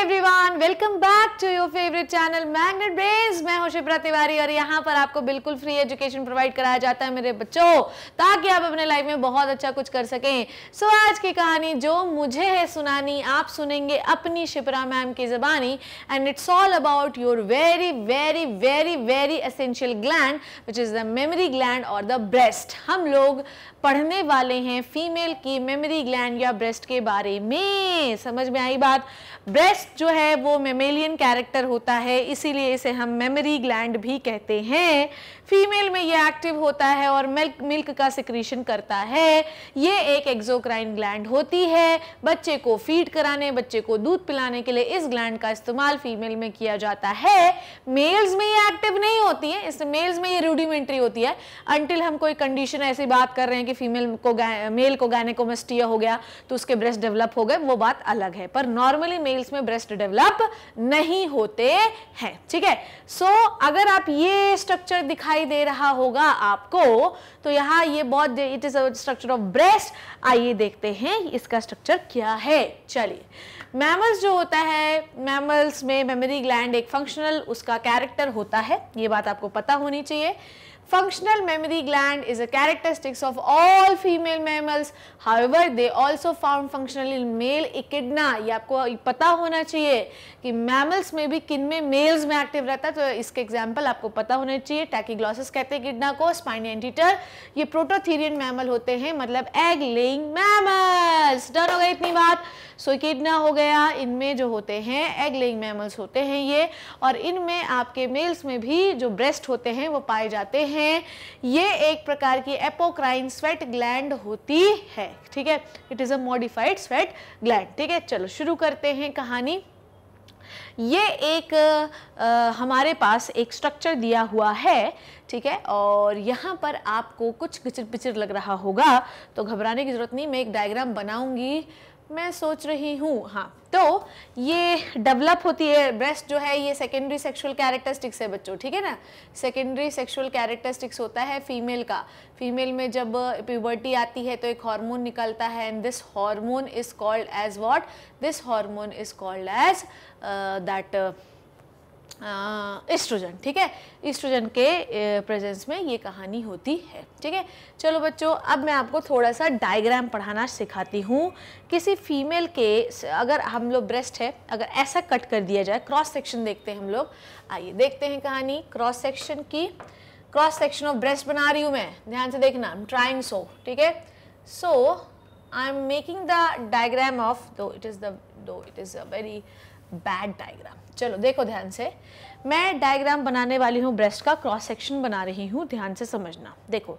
Everyone welcome back to your favourite channel magnet brains मैं हूं शिप्रा तिवारी और यहां पर आपको बिल्कुल फ्री एजुकेशन प्रोवाइड कराया जाता है मेरे बच्चों ताकि आप अपने लाइफ में बहुत अच्छा कुछ कर सकें सो so, आज की कहानी जो मुझे है सुनानी आप सुनेंगे अपनी शिप्रा मैम की जबानी and it's all about your very very very very essential gland which is the mammary gland और द ब्रेस्ट हम लोग पढ़ने वाले हैं फीमेल की मेमरी ग्लैंड या ब्रेस्ट के बारे में समझ में आई बात ब्रेस्ट जो है वो मेमेलियन कैरेक्टर होता है इसीलिए इसे हम मेमोरी ग्लैंड भी कहते हैं फीमेल में ये एक्टिव होता है और मिल्क मिल्क का सिक्रीशन करता है ये एक एक्जोक्राइन ग्लैंड होती है बच्चे को फीड कराने बच्चे को दूध पिलाने के लिए इस ग्लैंड का इस्तेमाल फीमेल में किया जाता है मेल्स में ये एक्टिव नहीं होती है इस मेल्स में ये रूडिमेंट्री होती है अनटिल हम कोई कंडीशन ऐसी बात कर रहे हैं कि फीमेल को मेल को गायनेकोमेस्टिया हो गया तो उसके ब्रेस्ट डेवलप हो गए वो बात अलग है पर नॉर्मली मेल्स में ब्रेस्ट डेवलप नहीं होते हैं ठीक है सो so, अगर आप ये स्ट्रक्चर दिखाई दिखाई दे रहा होगा आपको तो यहाँ ये बहुत it is structure of breast आइए देखते हैं इसका स्ट्रक्चर क्या है चलिए मैमल्स जो होता है मैमल्स में मेमोरी ग्लैंड एक फंक्शनल उसका कैरेक्टर होता है ये बात आपको पता होनी चाहिए functional mammary gland is a characteristics of all female mammals however they also found functional in male echidna ये आपको पता होना चाहिए कि मैमल्स में भी किन में मेल्स में एक्टिव रहता है तो इसके एग्जाम्पल आपको पता होने चाहिए टैकीग्लॉसिस कहते हैं किडना को स्पाइन टीटर ये प्रोटोथीरियन मैमल होते हैं मतलब एग लेइंग मैमल्स डर हो गई इतनी बात सो so, किडना हो गया इनमें जो होते हैं एग लेइंग मैमल्स होते हैं ये और इनमें आपके मेल्स में भी जो ब्रेस्ट होते हैं वो पाए जाते हैं ये एक प्रकार की एपोक्राइन स्वेट ग्लैंड होती है ठीक है it is a modified sweat gland ठीक है चलो शुरू करते हैं कहानी ये एक आ, हमारे पास एक स्ट्रक्चर दिया हुआ है ठीक है और यहाँ पर आपको कुछ किचर पिचर लग रहा होगा तो घबराने की ज़रूरत नहीं मैं एक डायग्राम बनाऊँगी मैं सोच रही हूँ हाँ तो ये डेवलप होती है ब्रेस्ट जो है ये सेकेंडरी सेक्सुअल कैरेक्टरिस्टिक्स है बच्चों ठीक है ना सेकेंडरी सेक्सुअल कैरेक्टरिस्टिक्स होता है फीमेल का फीमेल में जब प्यूबर्टी आती है तो एक हार्मोन निकलता है and this hormone is called as what this hormone is called as that estrogen ठीक है एस्ट्रोजन के प्रेजेंस में ये कहानी होती है ठीक है चलो बच्चों अब मैं आपको थोड़ा सा डायग्राम पढ़ाना सिखाती हूँ किसी फीमेल के अगर हम लोग ब्रेस्ट है अगर ऐसा कट कर दिया जाए क्रॉस सेक्शन देखते हैं हम लोग आइए देखते हैं कहानी क्रॉस सेक्शन की क्रॉस सेक्शन ऑफ ब्रेस्ट बना रही हूँ मैं ध्यान से देखना ट्राइंग सो ठीक है so I am making the diagram of दो इट इज़ द दो it is a very bad diagram चलो देखो ध्यान से मैं डायग्राम बनाने वाली हूँ ब्रेस्ट का क्रॉस सेक्शन बना रही हूँ ध्यान से समझना देखो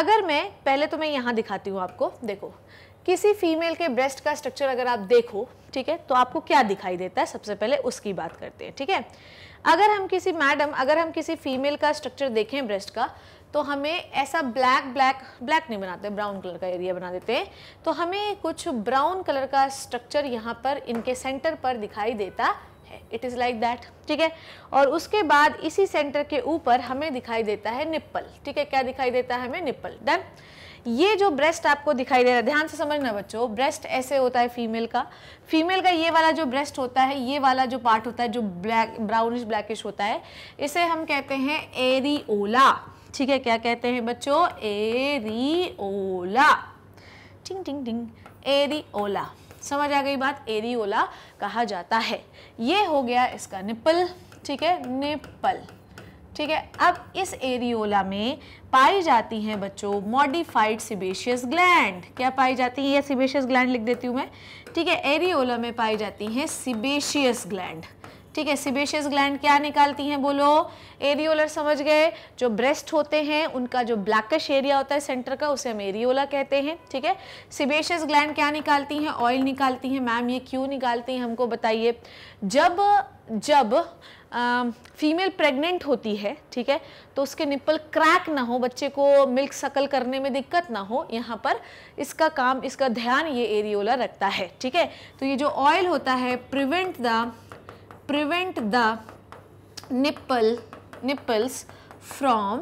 अगर मैं पहले तो मैं यहाँ दिखाती हूँ आपको देखो किसी फीमेल के ब्रेस्ट का स्ट्रक्चर अगर आप देखो ठीक है तो आपको क्या दिखाई देता है सबसे पहले उसकी बात करते हैं ठीक है अगर हम किसी मैडम अगर हम किसी फीमेल का स्ट्रक्चर देखें ब्रेस्ट का तो हमें ऐसा ब्लैक ब्लैक ब्लैक नहीं बनाते ब्राउन कलर का एरिया बना देते हैं तो हमें कुछ ब्राउन कलर का स्ट्रक्चर यहाँ पर इनके सेंटर पर दिखाई देता इट इज़ लाइक दैट ठीक है और उसके बाद इसी सेंटर के ऊपर हमें दिखाई देता है निप्पल ठीक है क्या दिखाई देता है हमें निप्पल डन ये जो ब्रेस्ट आपको दिखाई दे रहा है ध्यान से समझना बच्चों ब्रेस्ट ऐसे होता है फीमेल का फीमेल का ये वाला जो ब्रेस्ट होता है ये वाला जो पार्ट होता है जो ब्लैक ब्राउनिश ब्लैकिश होता है इसे हम कहते हैं ओला ठीक है क्या कहते हैं बच्चों एरिओला टिंग टिंग टिंग एरिओला समझ आ गई बात एरियोला कहा जाता है ये हो गया इसका निपल ठीक है निपल ठीक है अब इस एरियोला में पाई जाती हैं बच्चों मॉडिफाइड सिबेशियस ग्लैंड क्या पाई जाती है या सिबेशियस ग्लैंड लिख देती हूँ मैं ठीक है एरियोला में पाई जाती हैं सिबेशियस ग्लैंड ठीक है सिबेशियस ग्लैंड क्या निकालती हैं बोलो एरियोलर समझ गए जो ब्रेस्ट होते हैं उनका जो ब्लैकश एरिया होता है सेंटर का उसे हम एरियोला कहते हैं ठीक है सिबेशियस ग्लैंड क्या निकालती हैं ऑयल निकालती हैं मैम ये क्यों निकालती हैं हमको बताइए जब जब फीमेल प्रेग्नेंट होती है ठीक है तो उसके निप्पल क्रैक ना हो बच्चे को मिल्क सकल करने में दिक्कत ना हो यहाँ पर इसका काम इसका ध्यान ये एरियोला रखता है ठीक है तो ये जो ऑयल होता है prevent the prevent the nipple nipples from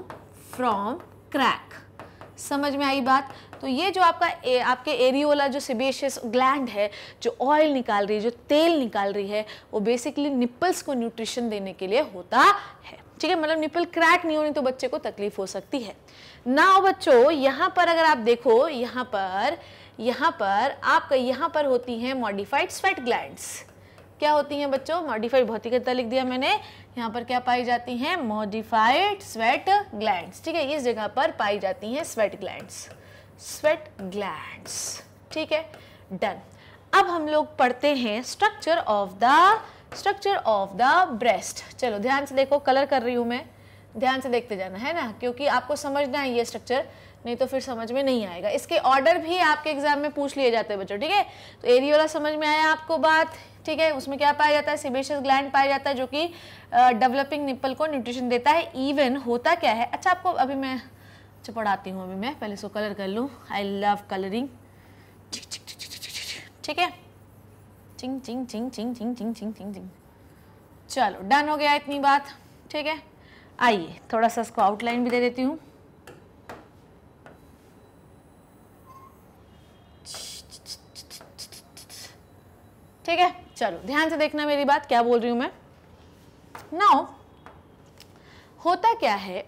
from crack समझ में आई बात तो ये जो आपका ए, आपके एरियोला जो सिबेशियस ग्लैंड है जो ऑयल निकाल रही है जो तेल निकाल रही है वो बेसिकली निपल्स को न्यूट्रिशन देने के लिए होता है ठीक है मतलब निपल क्रैक नहीं होनी तो बच्चे को तकलीफ हो सकती है ना बच्चों यहाँ पर अगर आप देखो यहाँ पर यहाँ पर आपका यहाँ पर होती हैं मॉडिफाइड स्वेट ग्लैंड्स क्या होती हैं बच्चों मॉडिफाइड भौतिकता लिख दिया मैंने यहाँ पर क्या पाई जाती हैं मॉडिफाइड स्वेट ग्लैंड्स ठीक है इस जगह पर पाई जाती हैं स्वेट ग्लैंड्स स्वेट ग्लैंड्स ठीक है डन अब हम लोग पढ़ते हैं structure of the structure of the breast चलो ध्यान से देखो कलर कर रही हूँ मैं ध्यान से देखते जाना है ना क्योंकि आपको समझना है ये स्ट्रक्चर नहीं तो फिर समझ में नहीं आएगा इसके ऑर्डर भी आपके एग्जाम में पूछ लिए जाते हैं बच्चों ठीक है तो एरियोला समझ में आया आपको बात ठीक है उसमें क्या पाया जाता है सिबेशियस ग्लैंड पाया जाता है जो कि डेवलपिंग निप्पल को न्यूट्रिशन देता है इवन होता क्या है अच्छा आपको अभी मैं अच्छा पढ़ाती हूँ अभी मैं पहले इसको कलर कर लूँ आई लव कलरिंग ठीक है चिंग चिंग चिंग चिंग चिंग चिंग चिंग चिंग चिंग चलो डन हो गया इतनी बात ठीक है आइए थोड़ा सा इसको आउटलाइन भी दे देती हूँ चलो ध्यान से देखना मेरी बात क्या बोल रही हूँ मैं नाउ होता क्या है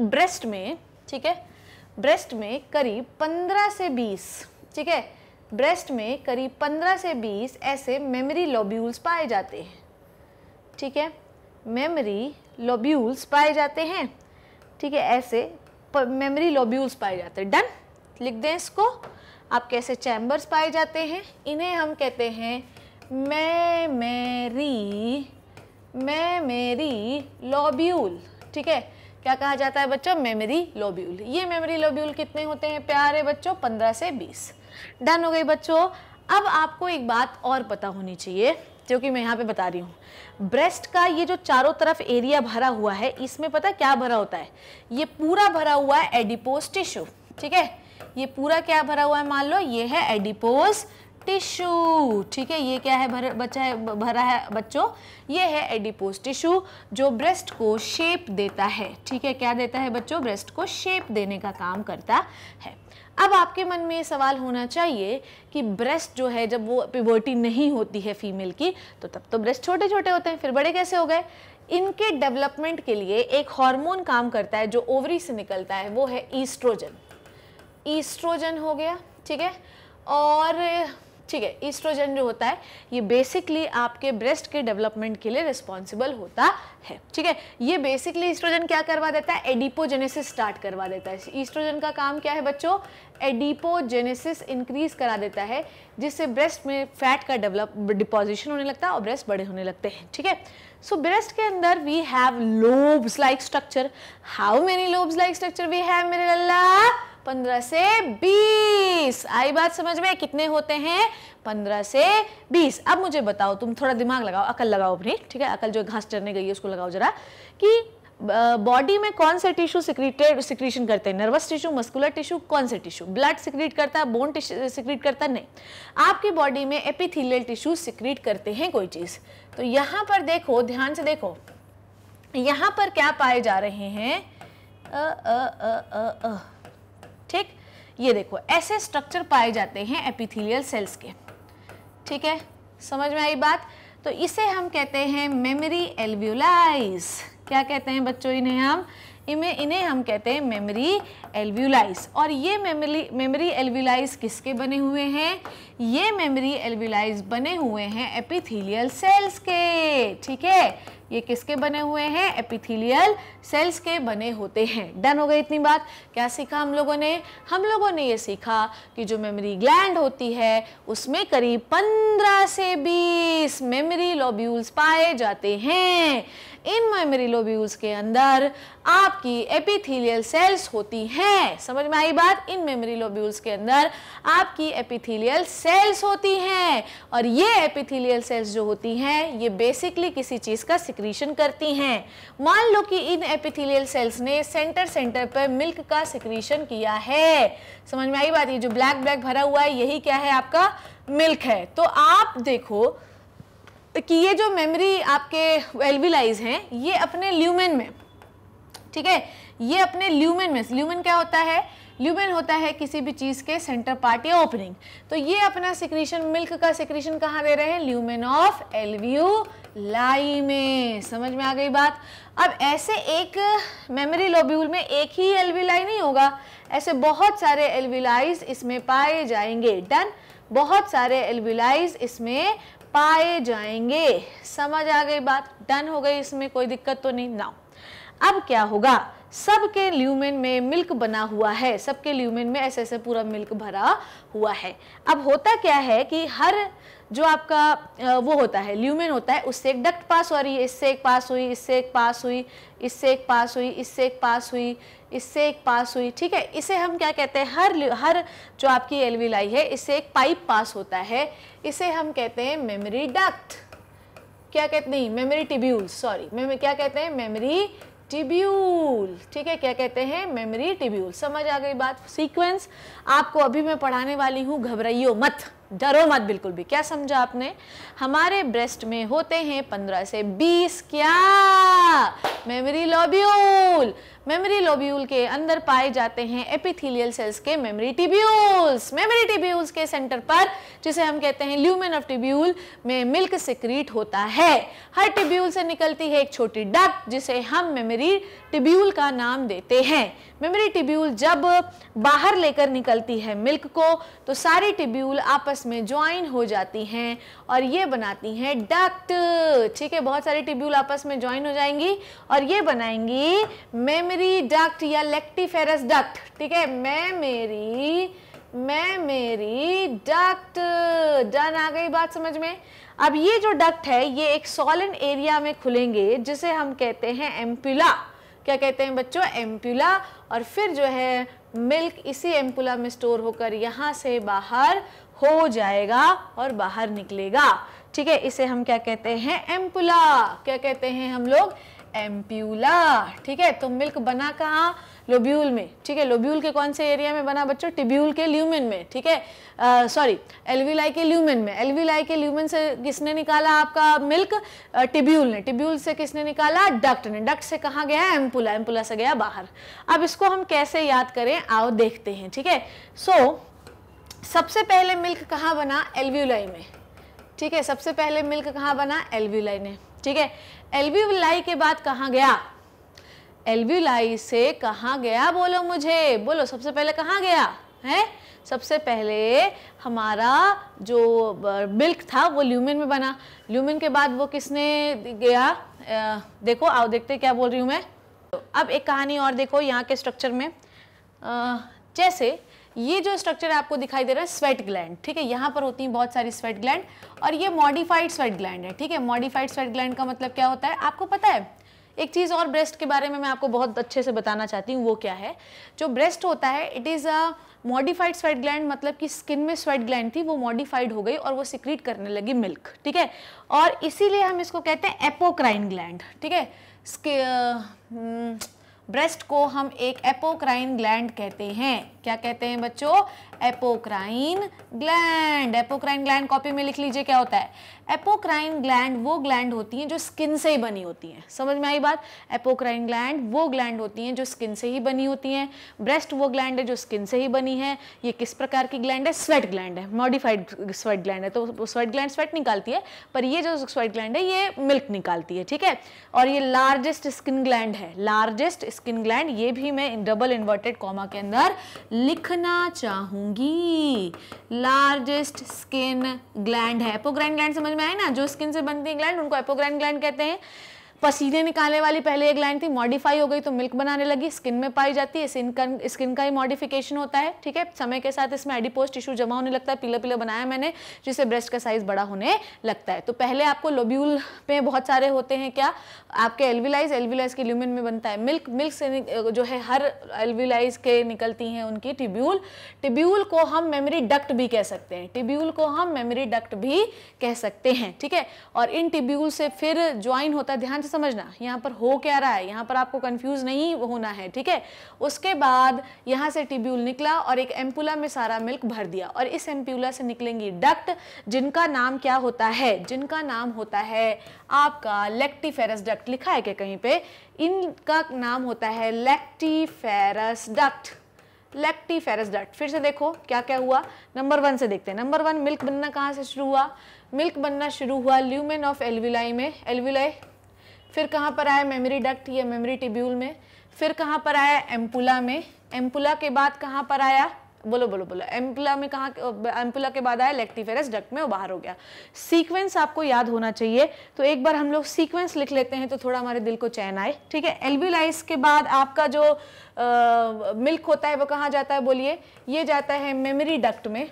ब्रेस्ट में ठीक है ब्रेस्ट में करीब 15 से 20 ठीक है ब्रेस्ट में करीब 15 से 20 ऐसे मेमोरी लोब्यूल्स पाए जाते हैं ठीक है मेमोरी लोब्यूल्स पाए जाते हैं ठीक है ऐसे मेमोरी लोब्यूल्स पाए जाते हैं डन लिख दें इसको आप कैसे चैम्बर्स पाए जाते हैं इन्हें हम कहते हैं मैं मेरी मैं मेरी लोब्यूल ठीक है क्या कहा जाता है बच्चों मेमोरी लोब्यूल ये मेमोरी लोब्यूल कितने होते हैं प्यारे बच्चों पंद्रह से बीस डन हो गई बच्चों अब आपको एक बात और पता होनी चाहिए जो कि मैं यहाँ पे बता रही हूँ ब्रेस्ट का ये जो चारों तरफ एरिया भरा हुआ है इसमें पता क्या भरा होता है ये पूरा भरा हुआ है एडिपोज टिश्यू ठीक है ये पूरा क्या भरा हुआ है मान लो ये है एडिपोज टिश्यू ठीक है ये क्या है भर बच्चा है भरा है बच्चों ये है एडिपोज टिश्यू जो ब्रेस्ट को शेप देता है ठीक है क्या देता है बच्चों ब्रेस्ट को शेप देने का काम करता है अब आपके मन में ये सवाल होना चाहिए कि ब्रेस्ट जो है जब वो पिवर्टी नहीं होती है फीमेल की तो तब तो ब्रेस्ट छोटे छोटे होते हैं फिर बड़े कैसे हो गए इनके डेवलपमेंट के लिए एक हार्मोन काम करता है जो ओवरी से निकलता है वो है ईस्ट्रोजन ईस्ट्रोजन हो गया ठीक है और ठीक है ईस्ट्रोजन जो होता है ये बेसिकली आपके ब्रेस्ट के डेवलपमेंट के लिए रिस्पॉन्सिबल होता है ठीक है ये बेसिकली ईस्ट्रोजन क्या करवा देता है एडिपोजेनेसिस स्टार्ट करवा देता है ईस्ट्रोजन का काम क्या है बच्चों एडिपोजेनेसिस इंक्रीज करा देता है जिससे ब्रेस्ट में फैट का डेवलप डिपोजिशन होने लगता है और ब्रेस्ट बड़े होने लगते हैं ठीक है सो ब्रेस्ट के अंदर we have lobes like structure how many lobes like structure we have मेरे लल्ला पंद्रह से बीस आई बात समझ में कितने होते हैं पंद्रह से बीस अब मुझे बताओ तुम थोड़ा दिमाग लगाओ अकल लगाओ अपनी ठीक है अकल जो घास चरने गई है उसको लगाओ जरा कि बॉडी में कौन से टिश्यू सिक्रीटेड सिक्रीशन करते हैं नर्वस टिश्यू मस्कुलर टिश्यू कौन से टिश्यू ब्लड सिक्रीट करता है बोन टिश्यू सिक्रीट करता नहीं आपकी बॉडी में एपिथीलियल टिश्यू सिक्रीट करते हैं कोई चीज़ तो यहाँ पर देखो ध्यान से देखो यहाँ पर क्या पाए जा रहे हैं ठीक ये देखो ऐसे स्ट्रक्चर पाए जाते हैं एपिथेलियल सेल्स के ठीक है समझ में आई बात तो इसे हम कहते हैं मेमोरी एल्व्यूलाइज क्या कहते हैं बच्चों इन्हें हम इन्हें इन्हें हम कहते हैं मेमोरी एल्व्यूलाइज और ये मेमोरी मेमोरी एल्व्यूलाइज किसके बने हुए हैं ये मेमोरी एल्व्यूलाइज बने हुए हैं एपिथेलियल सेल्स के ठीक है ये किसके बने हुए हैं एपिथेलियल सेल्स के बने होते हैं डन हो गई इतनी बात क्या सीखा हम लोगों ने हम लोगों ने ये सीखा कि जो मेमोरी ग्लैंड होती है उसमें करीब 15 से 20 मेमोरी लोब्यूल्स पाए जाते हैं इन मेमोरी लोब्यूल्स के अंदर आपकी एपिथेलियल सेल्स होती हैं समझ में आई बात इन मेमोरी लोब्यूल्स के अंदर आपकी एपिथेलियल सेल्स होती हैं और ये एपिथेलियल सेल्स जो होती हैं ये बेसिकली किसी चीज़ का सिक्रीशन करती हैं मान लो कि इन एपिथेलियल सेल्स ने सेंटर सेंटर पर मिल्क का सिक्रीशन किया है समझ में आई बात ये जो ब्लैक ब्लैक भरा हुआ है यही क्या है आपका मिल्क है तो आप देखो तो कि ये जो मेमोरी आपके एल्विलाइज हैं ये अपने ल्यूमेन में ठीक है ये अपने ल्यूमेन में ल्यूमेन क्या होता है ल्यूमेन होता है किसी भी चीज़ के सेंटर पार्ट या ओपनिंग तो ये अपना सिक्रीशन मिल्क का सिक्रीशन कहाँ दे रहे हैं ल्यूमेन ऑफ एलव्यू लाई में समझ में आ गई बात अब ऐसे एक मेमोरी लोब्यूल में एक ही एलविलाई नहीं होगा ऐसे बहुत सारे एलविलाइज इसमें पाए जाएंगे डन बहुत सारे एलविलाइज इसमें पाए जाएंगे समझ आ गई बात डन हो गई इसमें कोई दिक्कत तो नहीं ना अब क्या होगा सबके ल्यूमेन में मिल्क बना हुआ है सबके ल्यूमेन में ऐसे ऐसे पूरा मिल्क भरा हुआ है अब होता क्या है कि हर जो आपका वो होता है ल्यूमेन होता है उससे एक डक्ट पास हो रही है इससे एक पास हुई इससे एक पास हुई इससे एक पास हुई इससे एक पास हुई इससे एक पास हुई ठीक है इसे हम क्या कहते हैं हर हर जो आपकी एलवी लाई है इससे एक पाइप पास होता है इसे हम कहते हैं मेमोरी डक्ट क्या कहते नहीं मेमोरी टिब्यूल सॉरी मेम क्या कहते हैं मेमोरी टिब्यूल ठीक है क्या कहते हैं मेमोरी टिब्यूल समझ आ गई बात सीक्वेंस आपको अभी मैं पढ़ाने वाली हूँ घबराइयो मत डरो मत बिल्कुल भी क्या समझा आपने हमारे ब्रेस्ट में होते हैं पंद्रह से बीस क्या मेमोरी लोब्यूल मेमोरी लोब्यूल के अंदर पाए जाते हैं एपिथेलियल सेल्स के मेमोरी टिब्यूल्स मेमोरी टिब्यूल्स के सेंटर पर जिसे हम कहते हैं ल्यूमेन ऑफ टिब्यूल में मिल्क सिक्रीट होता है हर टिब्यूल से निकलती है एक छोटी डक जिसे हम मेमोरी टिब्यूल का नाम देते हैं मेमोरी टिब्यूल जब बाहर लेकर निकलती है मिल्क को तो सारी टिब्यूल आपस में ज्वाइन हो जाती हैं और ये बनाती हैं डक्ट ठीक है बहुत सारी टिब्यूल आपस में ज्वाइन हो जाएंगी और ये बनाएंगी मेमरी डक्ट या लेक्टिफेरस डक्ट ठीक है मेरी मैं मेरी डक्ट डन आ गई बात समझ में अब ये जो डक्ट है ये एक सॉलिड एरिया में खुलेंगे जिसे हम कहते हैं एम्पिला क्या कहते हैं बच्चों एम्पुला और फिर जो है मिल्क इसी एम्पुला में स्टोर होकर यहाँ से बाहर हो जाएगा और बाहर निकलेगा ठीक है इसे हम क्या कहते हैं एम्पुला क्या कहते हैं हम लोग एम्प्यूला ठीक है तो मिल्क बना कहाँ लोब्यूल में ठीक है लोब्यूल के कौन से एरिया में बना बच्चों टिब्यूल के ल्यूमेन में ठीक है सॉरी एलवीलाई के ल्यूमेन में एलवीलाई के ल्यूमेन से किसने निकाला आपका मिल्क टिब्यूल ने टिब्यूल से किसने निकाला डक्ट ने डक्ट से कहाँ गया एम्पुला एम्पुला से गया बाहर अब इसको हम कैसे याद करें आओ देखते हैं ठीक है सो सबसे पहले मिल्क कहाँ बना एलव्यूलाई में ठीक है सबसे पहले मिल्क कहाँ बना एलव्यूलाई ने ठीक है एल्व्यूलाई के बाद कहाँ गया एल्व्यूलाई से कहाँ गया बोलो मुझे बोलो सबसे पहले कहाँ गया है सबसे पहले हमारा जो मिल्क था वो ल्यूमिन में बना ल्यूमिन के बाद वो किसने गया आ, देखो आओ देखते क्या बोल रही हूँ मैं अब एक कहानी और देखो यहाँ के स्ट्रक्चर में आ, जैसे ये जो स्ट्रक्चर आपको दिखाई दे रहा है स्वेट ग्लैंड ठीक है यहाँ पर होती हैं बहुत सारी स्वेट ग्लैंड और ये मॉडिफाइड स्वेट ग्लैंड है ठीक है मॉडिफाइड स्वेट ग्लैंड का मतलब क्या होता है आपको पता है एक चीज़ और ब्रेस्ट के बारे में मैं आपको बहुत अच्छे से बताना चाहती हूँ वो क्या है जो ब्रेस्ट होता है it is a modified sweat gland मतलब कि स्किन में स्वेट ग्लैंड थी वो मॉडिफाइड हो गई और वो सिक्रीट करने लगी मिल्क ठीक है और इसीलिए हम इसको कहते हैं एपोक्राइन ग्लैंड ठीक है हम्म, ब्रेस्ट को हम एक एपोक्राइन ग्लैंड कहते हैं क्या कहते हैं बच्चों apocrine gland apocrine gland copy में लिख लीजिए क्या होता है एपोक्राइन ग्लैंड वो ग्लैंड होती हैं जो स्किन से ही बनी होती हैं समझ में आई बात एपोक्राइन ग्लैंड वो ग्लैंड होती हैं जो स्किन से ही बनी होती हैं ब्रेस्ट वो ग्लैंड है जो स्किन से ही बनी है ये किस प्रकार की ग्लैंड है स्वेट ग्लैंड है मॉडिफाइड स्वेट ग्लैंड है तो स्वेट ग्लैंड स्वेट निकालती है पर ये जो स्वेट ग्लैंड है ये मिल्क निकालती है ठीक है और ये लार्जेस्ट स्किन ग्लैंड है लार्जेस्ट स्किन ग्लैंड ये भी मैं डबल इन्वर्टेड कॉमा के अंदर लिखना चाहूंगी लार्जेस्ट स्किन ग्लैंड है एपोक्राइन ग्लैंड समझ में आए ना जो स्किन से बनती है ग्लैंड उनको एपोग्राइन ग्लैंड कहते हैं पसीने निकालने वाली पहले एक लाइन थी मॉडिफाई हो गई तो मिल्क बनाने लगी स्किन में पाई जाती है स्किन स्किन का ही मॉडिफिकेशन होता है ठीक है समय के साथ इसमें एडिपोज टिश्यू जमा होने लगता है पीला पीला बनाया मैंने जिससे ब्रेस्ट का साइज बड़ा होने लगता है तो पहले आपको लोब्यूल पे बहुत सारे होते हैं क्या आपके एलविलाइज एलविलाइज के ल्यूमिन में बनता है मिल्क मिल्क से जो है हर एलविलाइज के निकलती हैं उनकी टिब्यूल टिब्यूल को हम मेमोरी डक्ट भी कह सकते हैं टिब्यूल को हम मेमोरी डक्ट भी कह सकते हैं ठीक है और इन टिब्यूल से फिर ज्वाइन होता है ध्यान से समझना यहाँ पर हो क्या रहा है यहाँ पर आपको कंफ्यूज नहीं होना है ठीक है उसके बाद यहाँ से टिब्यूल निकला और एक एम्पुला में सारा मिल्क भर दिया और इस एम्पुला से निकलेंगी डक्ट जिनका नाम क्या होता है जिनका नाम होता है आपका लेक्टिफेरस डक्ट लिखा है क्या कहीं पर इनका नाम होता है लेक्टिफेरस डक्ट लेक्टिफेरस डक्ट फिर से देखो क्या क्या हुआ नंबर वन से देखते हैं नंबर वन मिल्क बनना कहाँ से शुरू हुआ मिल्क बनना शुरू हुआ ल्यूमेन ऑफ एलविलाई में एलविलाई फिर कहाँ पर आया मेमोरी डक्ट या मेमोरी टिब्यूल में फिर कहाँ पर आया एम्पुला में एम्पुला के बाद कहाँ पर आया बोलो बोलो बोलो एम्पुला में कहाँ एम्पुला के बाद आया लेक्टिफेरस डक्ट में वो बाहर हो गया सीक्वेंस आपको याद होना चाहिए तो एक बार हम लोग सीक्वेंस लिख लेते हैं तो थोड़ा हमारे दिल को चैन आए ठीक है एल्ब्यूलाइस के बाद आपका जो आ, मिल्क होता है वो कहाँ जाता है बोलिए ये जाता है मेमरी डक्ट में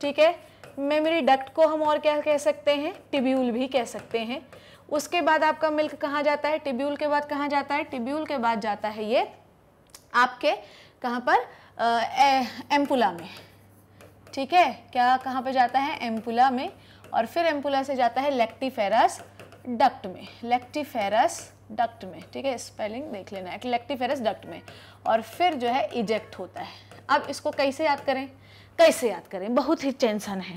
ठीक है मेमरी डक्ट को हम और क्या कह सकते हैं टिब्यूल भी कह सकते हैं उसके बाद आपका मिल्क कहाँ जाता है टिब्यूल के बाद कहाँ जाता है टिब्यूल के बाद जाता है ये आपके कहाँ पर एम्पुला में ठीक है क्या कहाँ पर जाता है एम्पुला में और फिर एम्पुला से जाता है लेक्टिफेरस डक्ट में लेक्टिफेरस डक्ट में ठीक है स्पेलिंग देख लेना है लेक्टिफेरस डक्ट में और फिर जो है इजेक्ट होता है अब इसको कैसे याद करें कैसे याद करें बहुत ही टेंशन है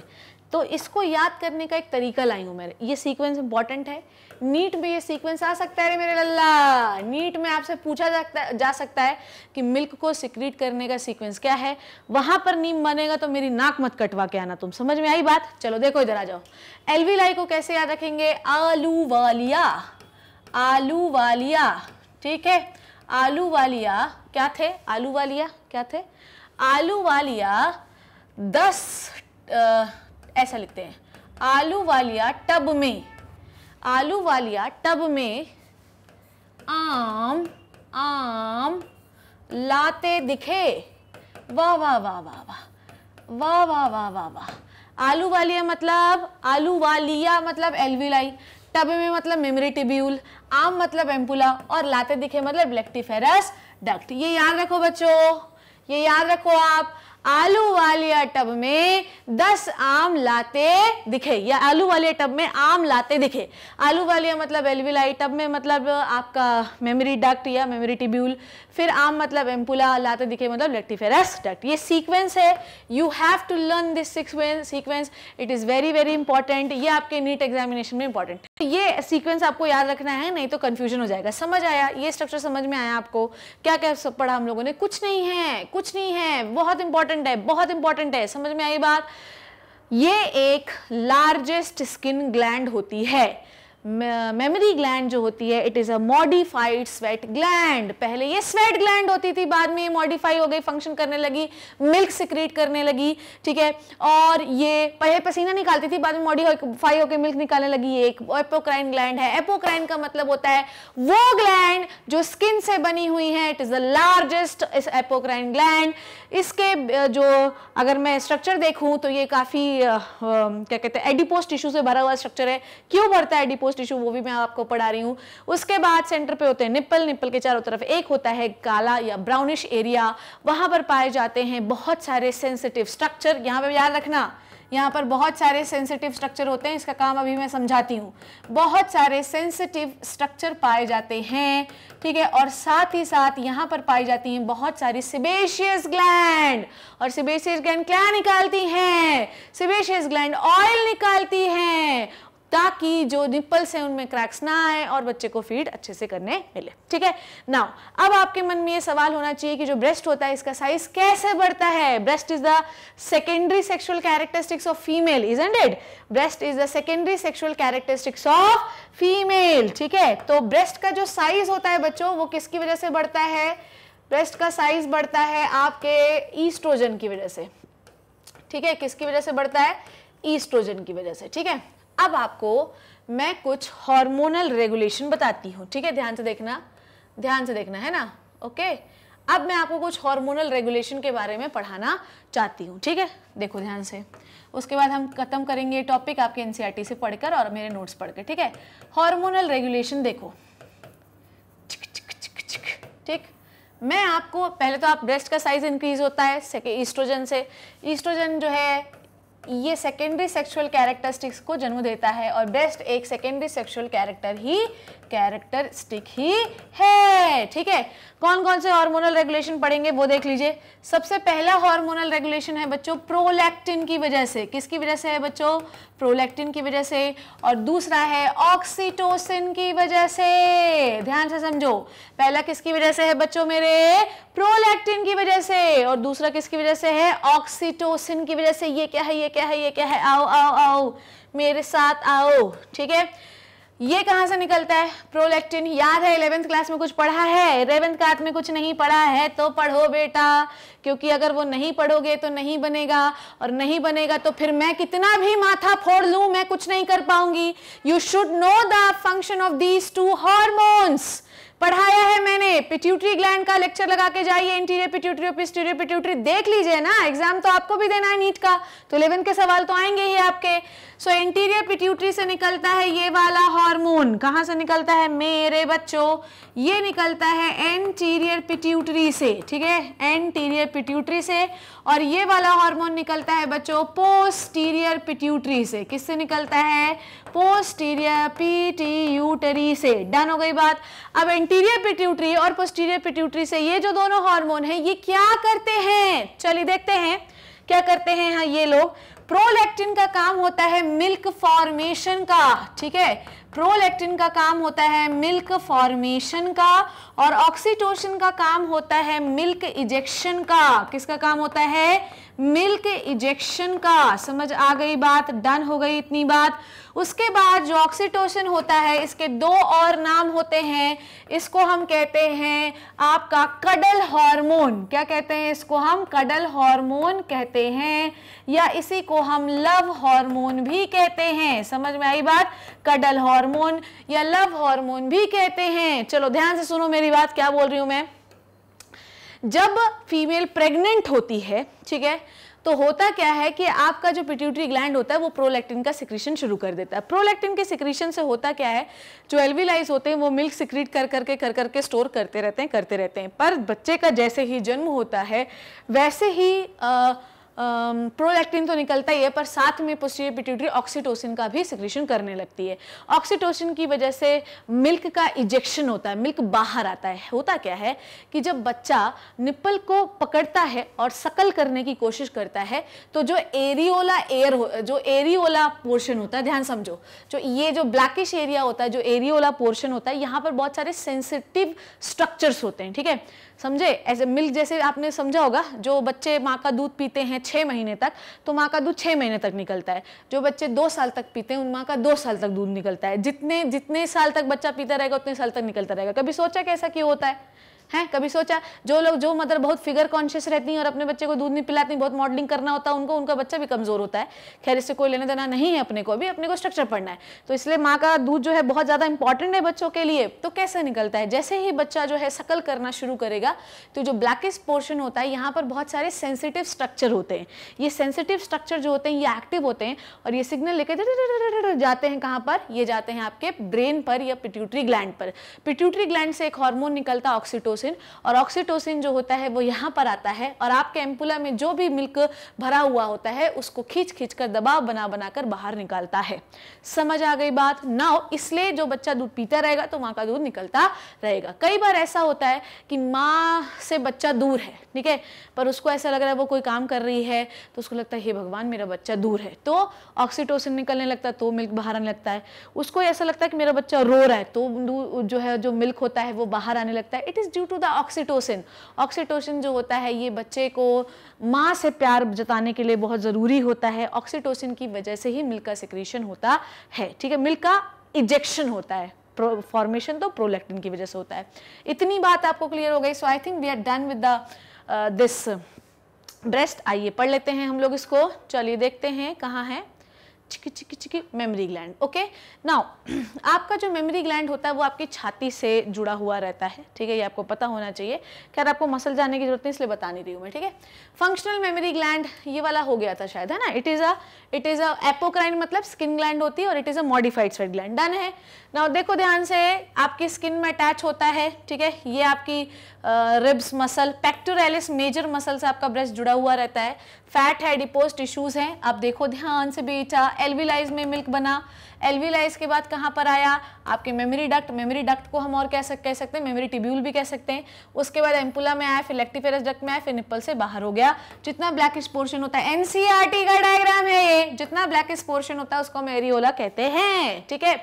तो इसको याद करने का एक तरीका लाई हूँ मेरे ये सीक्वेंस इंपॉर्टेंट है नीट में ये सीक्वेंस आ सकता है मेरे लल्ला नीट में आपसे पूछा जा सकता है कि मिल्क को सिक्रीट करने का सीक्वेंस क्या है वहां पर नीम बनेगा तो मेरी नाक मत कटवा के आना तुम समझ में आई बात चलो देखो इधर आ जाओ एलवी लाई को कैसे याद रखेंगे आलू वालिया आलू वालिया ठीक है आलू वालिया क्या थे आलू वालिया क्या थे आलू वालिया दस ऐसा लिखते हैं आलू वालिया टब में आलू वालिया टब में आम आम लाते दिखे वाह वाह वाह वाह वाह वाह वाह वाह वाह वाह आलू वालिया मतलब आलू वालिया मतलब एलविलाई टब में मतलब मेमरी टिब्यूल आम मतलब एम्पुला और लाते दिखे मतलब लेक्टिफेरस डक्ट ये याद रखो बच्चों ये याद रखो आप आलू वाले टब में दस आम लाते दिखे या आलू वाले टब में आम लाते दिखे आलू वाले मतलब एलविलाई टब में मतलब आपका मेमोरी डक्ट या मेमोरी टिब्यूल फिर आम मतलब एम्पुला लाते दिखे मतलब लेक्टिफेरस डक्ट ये सीक्वेंस है you have to learn this sequence it is very very important ये आपके नीट एग्जामिनेशन में इंपॉर्टेंट तो ये सीक्वेंस आपको याद रखना है नहीं तो कन्फ्यूजन हो जाएगा समझ आया ये स्ट्रक्चर समझ में आया आपको क्या क्या सब पढ़ा हम लोगों ने कुछ नहीं है कुछ नहीं है बहुत इंपॉर्टेंट है बहुत इंपॉर्टेंट है समझ में आई बात ये एक लार्जेस्ट स्किन ग्लैंड होती है मेमोरी ग्लैंड जो होती है it is a modified sweat gland पहले ये स्वेट ग्लैंड होती थी बाद में ये मॉडिफाई हो गई फंक्शन करने लगी मिल्क सिक्रेट करने लगी ठीक है और ये पहले पसीना निकालती थी बाद में मॉडिफाई होकर मिल्क निकालने लगी ये एक एपोक्राइन ग्लैंड है एपोक्राइन का मतलब होता है वो ग्लैंड जो स्किन से बनी हुई है it is the largest apocrine gland इसके जो अगर मैं स्ट्रक्चर देखूं तो ये काफ़ी क्या कहते हैं एडिपोस्ट टिश्यू से भरा हुआ स्ट्रक्चर है क्यों भरता है एडिपोस्ट टिश्यू वो भी मैं आपको पढ़ा रही हूँ उसके बाद सेंटर पे होते हैं निप्पल निप्पल के चारों तरफ एक होता है काला या ब्राउनिश एरिया वहाँ पर पाए जाते हैं बहुत सारे सेंसिटिव स्ट्रक्चर यहाँ पर याद रखना यहाँ पर बहुत सारे सेंसिटिव स्ट्रक्चर होते हैं इसका काम अभी मैं समझाती हूँ बहुत सारे सेंसिटिव स्ट्रक्चर पाए जाते हैं ठीक है और साथ ही साथ यहाँ पर पाई जाती हैं बहुत सारी सिबेशियस ग्लैंड और सिबेशियस ग्लैंड क्या निकालती हैं सिबेशियस ग्लैंड ऑयल निकालती हैं ताकि जो निपल्स हैं उनमें क्रैक्स ना आए और बच्चे को फीड अच्छे से करने मिले ठीक है नाउ अब आपके मन में ये सवाल होना चाहिए कि जो ब्रेस्ट होता है इसका साइज कैसे बढ़ता है breast is the secondary sexual characteristics of female is and breast is the secondary sexual characteristics of female ठीक है तो ब्रेस्ट का जो साइज होता है बच्चों वो किसकी वजह से बढ़ता है ब्रेस्ट का साइज बढ़ता है आपके ईस्ट्रोजन की वजह से ठीक है किसकी वजह से बढ़ता है ईस्ट्रोजन की वजह से ठीक है अब आपको मैं कुछ हार्मोनल रेगुलेशन बताती हूँ ठीक है ध्यान से देखना ध्यान से देखना है ना ओके अब मैं आपको कुछ हार्मोनल रेगुलेशन के बारे में पढ़ाना चाहती हूँ ठीक है देखो ध्यान से उसके बाद हम खत्म करेंगे टॉपिक आपके एनसीईआरटी e से पढ़कर और मेरे नोट्स पढ़ कर ठीक है हार्मोनल रेगुलेशन देखो ठीक मैं आपको पहले तो आप ब्रेस्ट का साइज इंक्रीज होता है सेकेंड ईस्ट्रोजन से ईस्ट्रोजन जो है ये सेकेंडरी सेक्सुअल कैरेक्टरिस्टिक्स को जन्म देता है और बेस्ट एक सेकेंडरी सेक्सुअल कैरेक्टर ही कैरेक्टरिस्टिक ही है ठीक है कौन कौन से हार्मोनल रेगुलेशन पढ़ेंगे वो देख लीजिए सबसे पहला हार्मोनल रेगुलेशन है बच्चों प्रोलैक्टिन की वजह से किसकी वजह से है बच्चों प्रोलैक्टिन की वजह से और दूसरा है ऑक्सीटोसिन की वजह से ध्यान से समझो पहला किसकी वजह से है बच्चों मेरे प्रोलैक्टिन की वजह से और दूसरा किसकी वजह से है ऑक्सीटोसिन की वजह से ये क्या है ये क्या है ये क्या है आओ आओ आओ मेरे साथ आओ ठीक है ये कहां से निकलता है प्रोलेक्टिन याद है इलेवेंथ क्लास में कुछ पढ़ा है इलेवेंथ क्लास में कुछ नहीं पढ़ा है तो पढ़ो बेटा क्योंकि अगर वो नहीं पढ़ोगे तो नहीं बनेगा और नहीं बनेगा तो फिर मैं कितना भी माथा फोड़ लू मैं कुछ नहीं कर पाऊंगी you should know the function of these two hormones पढ़ाया है मैंने पिट्यूटरी ग्लैंड का लेक्चर लगा के जाइए इंटीरियर पिट्यूटरी और पिस्टीरियर पिट्यूटरी देख लीजिए ना एग्जाम तो आपको भी देना है नीट का तो इलेवन के सवाल तो आएंगे ही आपके सो इंटीरियर पिट्यूटरी से निकलता है ये वाला हार्मोन कहाँ से निकलता है मेरे बच्चों ये निकलता है एंटीरियर पिट्यूटरी से ठीक है एंटीरियर पिट्यूटरी से और ये वाला हार्मोन निकलता है बच्चों पोस्टीरियर पिट्यूटरी से किससे निकलता है पोस्टीरियर पीटीयूटरी से डन हो गई बात अब इंटीरियर पिट्यूटरी और पोस्टीरियर पिट्यूटरी से ये जो दोनों हार्मोन हैं ये क्या करते हैं चलिए देखते हैं क्या करते हैं हाँ ये लोग प्रोलैक्टिन का काम होता है मिल्क फॉर्मेशन का ठीक है प्रोलेक्टिन का काम होता है मिल्क फॉर्मेशन का और ऑक्सीटोशन का काम होता है मिल्क इजेक्शन का किसका काम होता है मिल्क इजेक्शन का समझ आ गई बात डन हो गई इतनी बात उसके बाद जो ऑक्सीटोशन होता है इसके दो और नाम होते हैं इसको हम कहते हैं आपका कडल हार्मोन क्या कहते हैं इसको हम कडल हार्मोन कहते हैं या इसी को हम लव हार्मोन भी कहते हैं समझ में आई बात कडल हार्मोन हार्मोन या लव हार्मोन भी कहते हैं चलो ध्यान से सुनो मेरी बात क्या बोल रही हूं मैं जब फीमेल प्रेग्नेंट होती है ठीक है तो होता क्या है कि आपका जो पिट्यूटरी ग्लैंड होता है वो प्रोलैक्टिन का सिक्रीशन शुरू कर देता है प्रोलैक्टिन के सिक्रीशन से होता क्या है जो एल्वीलाइज होते हैं वो मिल्क सिक्रीट कर करके कर करके कर स्टोर करते रहते हैं करते रहते हैं पर बच्चे का जैसे ही जन्म होता है वैसे ही आ, प्रोलैक्टिन तो निकलता ही है पर साथ में पोस्टीरियर पिट्यूटरी ऑक्सीटोसिन का भी सिक्रेशन करने लगती है ऑक्सीटोसिन की वजह से मिल्क का इजेक्शन होता है मिल्क बाहर आता है होता क्या है कि जब बच्चा निप्पल को पकड़ता है और सकल करने की कोशिश करता है तो जो एरियोला एयर जो एरियोला पोर्शन होता है ध्यान समझो जो ये जो ब्लैकिश एरिया होता है जो एरियोला पोर्शन होता है यहाँ पर बहुत सारे सेंसिटिव स्ट्रक्चर्स होते हैं ठीक है समझे ऐसे मिल्क जैसे आपने समझा होगा जो बच्चे माँ का दूध पीते हैं छः महीने तक तो माँ का दूध छः महीने तक निकलता है जो बच्चे दो साल तक पीते हैं उन माँ का दो साल तक दूध निकलता है जितने जितने साल तक बच्चा पीता रहेगा उतने साल तक निकलता रहेगा कभी सोचा कैसा क्यों होता है हैं कभी सोचा जो लोग जो मदर बहुत फिगर कॉन्शियस रहती हैं और अपने बच्चे को दूध नहीं पिलाती बहुत मॉडलिंग करना होता है उनको उनका बच्चा भी कमजोर होता है खैर इससे कोई लेने देना नहीं है अपने को अभी अपने को स्ट्रक्चर पढ़ना है तो इसलिए माँ का दूध जो है बहुत ज़्यादा इंपॉर्टेंट है बच्चों के लिए तो कैसे निकलता है जैसे ही बच्चा जो है सकल करना शुरू करेगा तो जो ब्लैकेस्ट पोर्शन होता है यहाँ पर बहुत सारे सेंसिटिव स्ट्रक्चर होते हैं ये सेंसिटिव स्ट्रक्चर जो होते हैं ये एक्टिव होते हैं और ये सिग्नल लेकर जाते हैं कहाँ पर ये जाते हैं आपके ब्रेन पर या पिट्यूटरी ग्लैंड पर पिट्यूटरी ग्लैंड से एक हार्मोन निकलता है ऑक्सीटोसिन और ऑक्सीटोसिन जो होता है वो यहाँ पर आता है और आपके एम्पुला में जो भी मिल्क भरा हुआ होता है उसको खींच खींच कर दबाव बना बना कर बाहर निकालता है समझ आ गई बात ना इसलिए जो बच्चा दूध पीता रहेगा तो माँ का दूध निकलता रहेगा कई बार ऐसा होता है कि माँ से बच्चा दूर है ठीक है पर उसको ऐसा लग रहा है वो कोई काम कर रही है तो उसको लगता है हे भगवान मेरा बच्चा दूर है तो ऑक्सीटोसिन निकलने लगता है तो मिल्क बाहर आने लगता है उसको ऐसा लगता है कि मेरा बच्चा रो रहा है तो जो है जो मिल्क होता है वो बाहर आने लगता है it is due to the oxytocin oxytocin जो होता है ये बच्चे को माँ से प्यार जताने के लिए बहुत ज़रूरी होता है ऑक्सीटोसिन की वजह से ही मिल्क का सिक्रीशन होता है ठीक है मिल्क का इजेक्शन होता है फॉर्मेशन तो प्रोलेक्टिन की वजह से होता है इतनी बात आपको क्लियर हो गई so I think we are done with the this breast आइए पढ़ लेते हैं हम लोग इसको चलिए देखते हैं कहाँ है चिकी चिकी चिकी मेमोरी ग्लैंड ओके नाउ आपका जो मेमोरी ग्लैंड होता है वो आपकी छाती से जुड़ा हुआ रहता है ठीक है ये आपको पता होना चाहिए खैर आपको मसल जाने की जरूरत नहीं इसलिए बता नहीं रही हूँ मैं ठीक है फंक्शनल मेमोरी ग्लैंड ये वाला हो गया था शायद है ना it is a it is a apocrine मतलब स्किन ग्लैंड होती है और it is a modified sweat gland done है नाउ देखो ध्यान से आपकी स्किन में अटैच होता है ठीक है ये आपकी ribs muscle pectoralis major muscle से आपका ब्रेस्ट जुड़ा हुआ रहता है फैट है डिपोज टिश्यूज़ हैं आप देखो ध्यान से बेटा एलविलाइज में मिल्क बना एलविलाइज के बाद कहाँ पर आया आपके मेमोरी डक्ट मेमोरी डक्ट को हम और कह सकते कह सकते हैं मेमोरी टिब्यूल भी कह सकते हैं उसके बाद एम्पुला में आया फिर लेक्टिफेरस डक्ट में आया फिर निप्पल से बाहर हो गया जितना ब्लैक पोर्शन होता है एनसीआरटी e का डायग्राम है ये जितना ब्लैक पोर्शन होता है उसको हम एरियोला कहते हैं ठीक है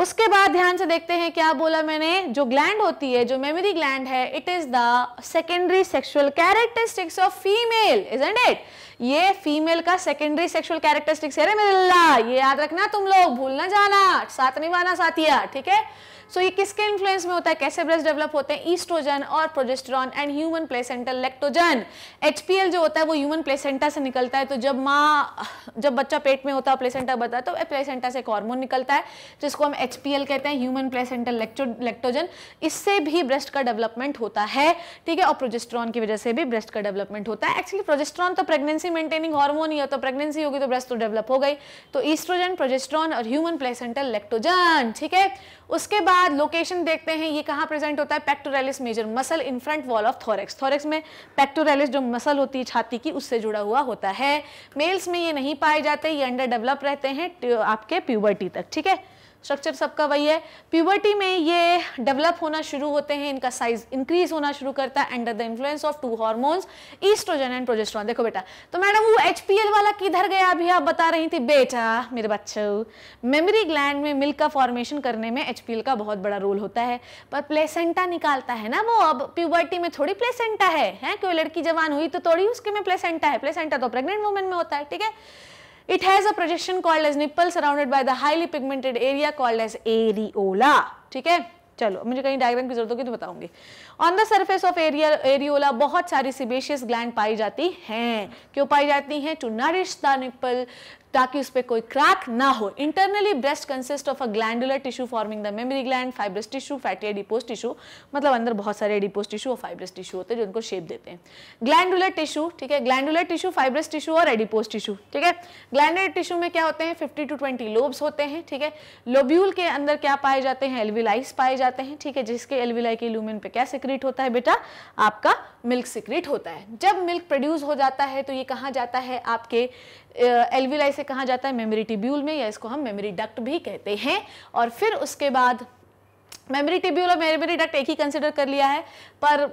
उसके बाद ध्यान से देखते हैं क्या बोला मैंने जो ग्लैंड होती है जो मेमोरी ग्लैंड है it is the secondary sexual characteristics of female isn't it ये फीमेल का सेकेंडरी सेक्सुअल कैरेक्टरिस्टिक्स है रे मेरे ये याद रखना तुम लोग भूल ना जाना साथ निभाना साथिया ठीक है सो so, ये किसके इन्फ्लुएंस में होता है कैसे ब्रेस्ट डेवलप होते हैं ईस्ट्रोजन और progesterone and human placental lactogen HPL जो होता है वो ह्यूमन प्लेसेंटा से निकलता है तो जब माँ जब बच्चा पेट में होता है प्लेसेंटा बता है तो प्लेसेंटा से एक हॉर्मोन निकलता है जिसको हम एच कहते हैं ह्यूमन प्लेसेंटल लेक्टोजन इससे भी ब्रेस्ट का डेवलपमेंट होता है ठीक है और प्रोजेस्ट्रॉन की वजह से भी ब्रेस्ट का डेवलपमेंट होता है एक्चुअली प्रोजेस्ट्रॉन तो प्रेगनेंसी मेंटेनिंग हॉर्मोन ही है तो प्रेगनेंसी होगी तो ब्रेस्ट तो डेवलप हो गई तो ईस्ट्रोजन प्रोजेस्ट्रॉन और ह्यूमन प्लेसेंटल लेक्टोजन ठीक है उसके बाद बाद लोकेशन देखते हैं ये कहाँ प्रेजेंट होता है pectoralis major muscle in front wall of thorax thorax में पेक्टोरेलिस जो मसल होती है छाती की उससे जुड़ा हुआ होता है मेल्स में ये नहीं पाए जाते ये अंडर डेवलप रहते हैं आपके प्यूबर्टी तक ठीक है स्ट्रक्चर सबका वही है प्यूबर्टी में ये डेवलप होना शुरू होते हैं इनका साइज इंक्रीज होना शुरू करता है under the influence of two hormones estrogen and progesterone देखो बेटा तो मैडम वो एच वाला किधर गया अभी आप बता रही थी बेटा मेरे बच्चों मेमरी ग्लैंड में मिल्क का फॉर्मेशन करने में एच का बहुत बड़ा रोल होता है पर प्लेसेंटा निकालता है ना वो अब प्यूबर्टी में थोड़ी प्लेसेंटा है, है? क्यों लड़की जवान हुई तो थोड़ी उसके में प्लेसेंटा है प्लेसेंटा तो प्रेगनेंट वुमेन में होता है ठीक है It has a projection called as nipple surrounded by the highly pigmented area called as areola. theek hai chalo mujhe कहीं diagram ki zarurat hogi to bataungi on the surface of area areola bahut sari sebaceous gland pai jati hain क्यों pai jati hain to nourish the nipple ताकि उस पर कोई crack ना हो internally breast consist of a glandular tissue forming the mammary gland fibrous tissue fatty adipose tissue मतलब अंदर बहुत सारे एडिपोस टिश्यू और फाइब्रस टिश्यू होते हैं जो उनको शेप देते हैं ग्लैंडुलर टिश्यू ठीक है ग्लैंडुलर टिश्यू फाइब्रस टिश्यू और एडिपोस्ट टिश्यू ठीक है ग्लैंडुलर टिश्यू में क्या होते हैं फिफ्टी टू ट्वेंटी लोब्स होते हैं ठीक है लोब्यूल के अंदर क्या पाए जाते हैं एलविलाइस पाए जाते हैं ठीक है जिसके एलविलाई के लूमिन पे क्या सिक्रिट होता है बेटा आपका मिल्क सिक्रिट होता है जब मिल्क प्रोड्यूस हो जाता है तो ये कहाँ जाता है आपके एलविलाई से कहा जाता है मेमोरी टिब्यूल में या इसको हम मेमोरी डक्ट भी कहते हैं और फिर उसके बाद मेमोरी टिब्यूल और मेमोरी डक्ट एक ही कंसिडर कर लिया है पर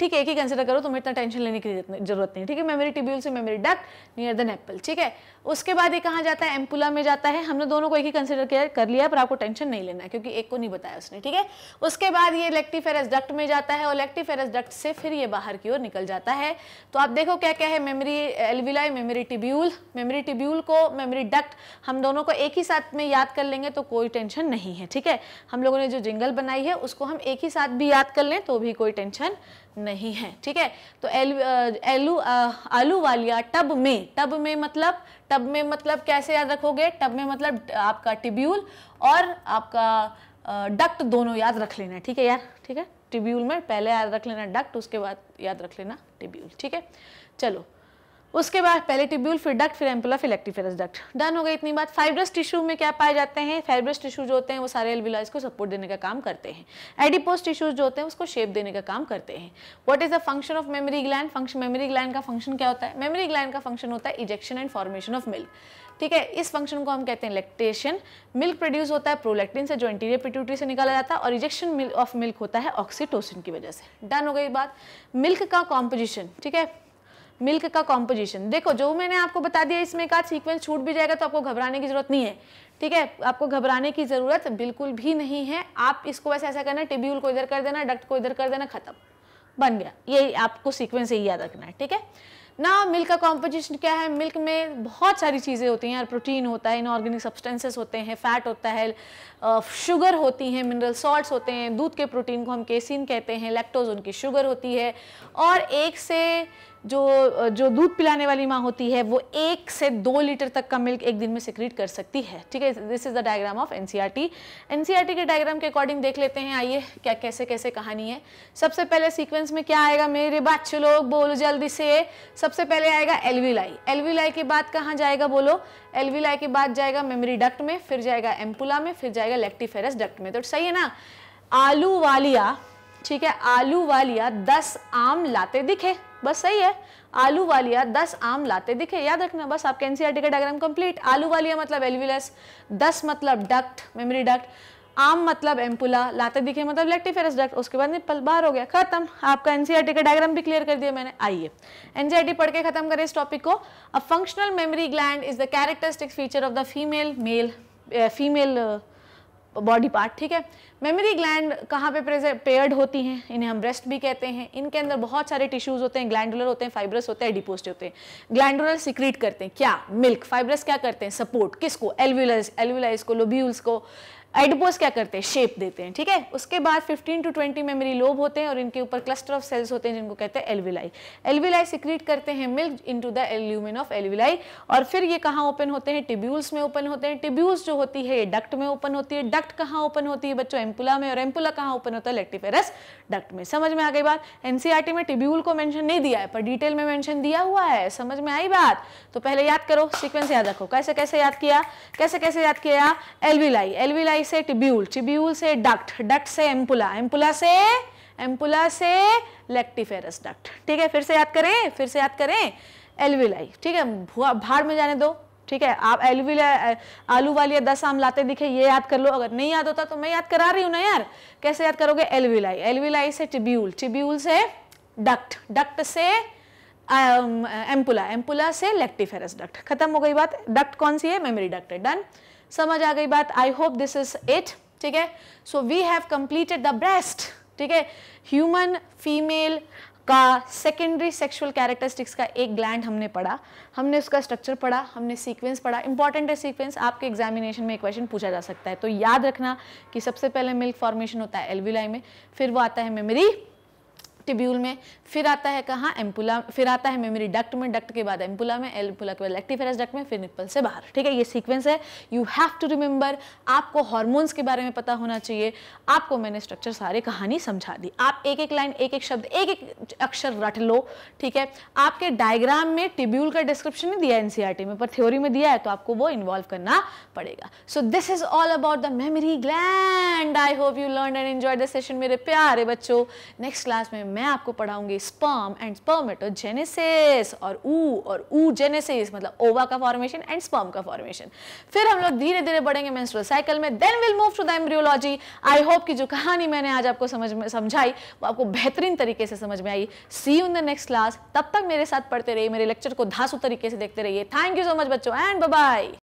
ठीक है एक ही कंसिडर करो तुम्हें इतना टेंशन लेने की जरूरत नहीं ठीक है मेमोरी टिब्यूल से mammary duct near the nipple ठीक है उसके बाद ये कहाँ जाता है एम्पुला में जाता है हमने दोनों को एक ही कंसिडर कर लिया है पर आपको टेंशन नहीं लेना है क्योंकि एक को नहीं बताया उसने ठीक है उसके बाद ये लेक्टिफेरस डक्ट में जाता है और लेक्टिफेरस डक्ट से फिर ये बाहर की ओर निकल जाता है तो आप देखो क्या क्या है mammary alveoli mammary tubule mammary tubule को मेमोरी डक्ट हम दोनों को एक ही साथ में याद कर लेंगे तो कोई टेंशन नहीं है ठीक है हम लोगों ने जो जिंग एंगल बनाई है उसको हम एक ही साथ भी याद कर लें तो भी कोई टेंशन नहीं है ठीक है तो एलू आलू वालिया टब में टब में मतलब टब में मतलब कैसे याद रखोगे टब में मतलब आपका टिब्यूल और आपका डक्ट दोनों याद रख लेना ठीक है यार ठीक है टिब्यूल में पहले याद रख लेना डक्ट उसके बाद याद रख लेना टिब्यूल ठीक है चलो उसके बाद पहले टिब्यूल फिर डक्ट फिर एम्पुला फिर लेक्टिफेरस डक्ट डन हो गई इतनी बात फाइब्रस टिश्यू में क्या पाए जाते हैं फाइब्रस टिश्यू जो होते हैं वो सारे एल्विलाइज को सपोर्ट देने का काम करते हैं एडिपोस टिश्यूज जो होते हैं उसको शेप देने का काम करते हैं what is the function of mammary gland function mammary gland का फंक्शन क्या होता है मेमरी ग्लैंड का फंक्शन होता है ejection and formation of milk ठीक है इस फंक्शन को हम कहते हैं लेक्टेशन मिल्क प्रोड्यूस होता है प्रोलेक्टिन से जो इंटीरियर पिट्यूटरी से निकाला जाता है और इजेक्शन ऑफ मिल्क होता है ऑक्सीटोसिन की वजह से डन हो गई बात मिल्क का कॉम्पोजिशन ठीक है मिल्क का कॉम्पोजिशन देखो जो मैंने आपको बता दिया इसमें एक सीक्वेंस छूट भी जाएगा तो आपको घबराने की जरूरत नहीं है ठीक है आपको घबराने की ज़रूरत बिल्कुल भी नहीं है आप इसको बस ऐसा करना टिब्यूल को इधर कर देना डक्ट को इधर कर देना खत्म बन गया ये आपको सीक्वेंस यही याद रखना है ठीक है ना मिल्क का कॉम्पोजिशन क्या है मिल्क में बहुत सारी चीज़ें होती हैं यार प्रोटीन होता है इनऑर्गेनिक सब्सटेंसेस होते हैं फैट होता है शुगर होती हैं मिनरल सॉल्ट्स होते हैं दूध के प्रोटीन को हम केसिन कहते हैं लैक्टोज उनकी शुगर होती है और एक से जो जो दूध पिलाने वाली माँ होती है वो एक से दो लीटर तक का मिल्क एक दिन में सिक्रीट कर सकती है ठीक है this is the diagram of an NCERT के डायग्राम के अकॉर्डिंग देख लेते हैं आइए क्या कैसे कैसे कहानी है सबसे पहले सीक्वेंस में क्या आएगा मेरे बच्चे लोग बोलो जल्दी से सबसे पहले आएगा एलवीलाई एलवीलाई के बाद कहाँ जाएगा बोलो एलवीलाई के बाद जाएगा मेमरी डक्ट में फिर जाएगा एम्पुला में फिर जाएगा लेक्टिफेरस डक्ट में तो सही है ना आलू वालिया ठीक है आलू वालिया दस आम लाते दिखे बस सही है आलू वालिया दस आम लाते दिखे याद रखना बस आपके एनसीआर e का डायग्राम कंप्लीट आलू वालिया मतलब एलविलस दस मतलब डक्ट मेमोरी डक्ट आम मतलब एम्पुला लाते दिखे मतलब लेक्टिफेरस डक्ट उसके बाद निपल बार हो गया खत्म आपका एनसीआर e का डायग्राम भी क्लियर कर दिया मैंने आइए एनसीआर e पढ़ के खत्म करें इस टॉपिक को a functional mammary gland is the characteristic feature of the female male female body part ठीक है मेमोरी ग्लैंड कहाँ पे पेयर्ड होती हैं इन्हें हम ब्रेस्ट भी कहते हैं इनके अंदर बहुत सारे टिश्यूज होते हैं ग्लैंडुलर होते हैं फाइब्रस होते हैं डिपोस्ट होते हैं ग्लैंडुलर सिक्रीट करते हैं क्या मिल्क फाइब्रस क्या करते हैं सपोर्ट किसको एलव्यूलस एलव्यूलाइज को लोब्यूल्स को एडिपोज क्या करते हैं शेप देते हैं ठीक है उसके बाद 15 टू 20 मेमोरी लोब होते हैं और इनके ऊपर क्लस्टर ऑफ सेल्स होते हैं जिनको कहते हैं एलविलाई एलविलाई सिक्रीट करते हैं milk into the lumen of alveoli और फिर ये कहाँ ओपन होते हैं टिब्यूल्स में ओपन होते हैं टिब्यूल्स जो होती है ये डक्ट में ओपन होती है डक्ट कहाँ ओपन होती है बच्चों एम्पुला में और एम्पुला कहाँ ओपन होता है लेक्टिफेरस डक्ट में समझ में आ गई बात एनसीआरटी में टिब्यूल को मैंशन नहीं दिया है पर डिटेल में मैंशन दिया हुआ है समझ में आई बात तो पहले याद करो सिक्वेंस याद रखो कैसे कैसे याद किया कैसे कैसे याद किया एलविलाई एलविलाई आई से टिब्यूल टिब्यूल से डक्ट डक्ट से एम्पुला एम्पुला से एम्पुला से लेक्टिफेरस डक्ट ठीक है फिर से याद करें फिर से याद करें एलविलाई ठीक है भाड़ में जाने दो ठीक है आप एलविलाई आलू वाली दस आम लाते दिखे ये याद कर लो अगर नहीं याद होता तो मैं याद करा रही हूँ ना यार कैसे याद करोगे एलविलाई एलविलाई से टिब्यूल टिब्यूल से डक्ट डक्ट से एम्पुला um, एम्पुला से लेक्टिफेरस डक्ट खत्म हो गई बात डक्ट कौन सी है मेमोरी डक्ट है डन समझ आ गई बात I hope this is it ठीक है so we have completed the breast ठीक है ह्यूमन फीमेल का सेकेंडरी सेक्सुअल कैरेक्टरिस्टिक्स का एक ग्लैंड हमने पढ़ा हमने उसका स्ट्रक्चर पढ़ा हमने सीक्वेंस पढ़ा इंपॉर्टेंट है सीक्वेंस आपके एग्जामिनेशन में एक क्वेश्चन पूछा जा सकता है तो याद रखना कि सबसे पहले मिल्क फॉर्मेशन होता है एलविलाई में फिर वो आता है मेमरी टिब्यूल में फिर आता है कहाँ एम्पुला फिर आता है मेमोरी डक्ट में डक्ट के बाद एम्पुला में एम्पुला के बाद लैक्टिफेरस डक्ट में फिर निप्पल से बाहर ठीक है ये सीक्वेंस है यू हैव टू रिमेंबर आपको हॉर्मोन्स के बारे में पता होना चाहिए आपको मैंने स्ट्रक्चर सारे कहानी समझा दी आप एक एक लाइन एक एक शब्द एक एक अक्षर रट लो ठीक है आपके डायग्राम में टिब्यूल का डिस्क्रिप्शन नहीं दिया एनसीआरटी e में पर थ्योरी में दिया है तो आपको वो इन्वॉल्व करना पड़ेगा so this is all about the mammary gland I hope you learn and enjoy the session मेरे प्यारे बच्चों नेक्स्ट क्लास में मैं आपको पढ़ाऊंगी स्पर्म एंड स्पर्मेटोजेनेसिस और ऊ और ऊ जेनेसिस मतलब ओवा का फॉर्मेशन एंड स्पर्म का फॉर्मेशन फिर हम लोग धीरे धीरे बढ़ेंगे मेंस्ट्रुअल साइकिल में then will move to the embryology I hope कि जो कहानी मैंने आज आपको समझ में समझाई वो आपको बेहतरीन तरीके से समझ में आई see you in the next class तब तक मेरे साथ पढ़ते रहिए मेरे लेक्चर को धासु तरीके से देखते रहिए थैंक यू सो मच बच्चों एंड बाय